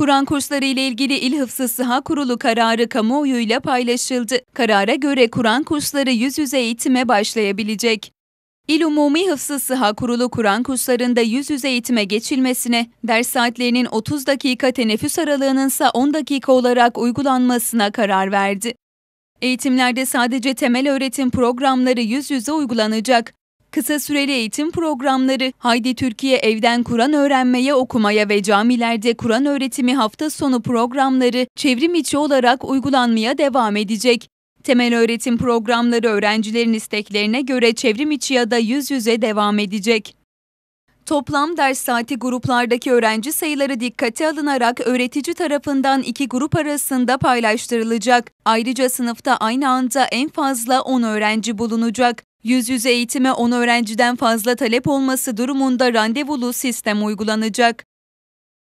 Kur'an kursları ile ilgili İl Hıfzı Sıha Kurulu kararı kamuoyuyla paylaşıldı. Karara göre Kur'an kursları yüz yüze eğitime başlayabilecek. İl Umumi Hıfzı Sıha Kurulu Kur'an kurslarında yüz yüze eğitime geçilmesine, ders saatlerinin 30 dakika teneffüs aralığının ise 10 dakika olarak uygulanmasına karar verdi. Eğitimlerde sadece temel öğretim programları yüz yüze uygulanacak kısa süreli eğitim programları, Haydi Türkiye Evden Kur'an Öğrenmeye, Okumaya ve camilerde Kur'an öğretimi hafta sonu programları çevrim içi olarak uygulanmaya devam edecek. Temel öğretim programları öğrencilerin isteklerine göre çevrim içi ya da yüz yüze devam edecek. Toplam ders saati gruplardaki öğrenci sayıları dikkate alınarak öğretici tarafından iki grup arasında paylaştırılacak. Ayrıca sınıfta aynı anda en fazla 10 öğrenci bulunacak. Yüz yüze eğitime 10 öğrenciden fazla talep olması durumunda randevulu sistem uygulanacak.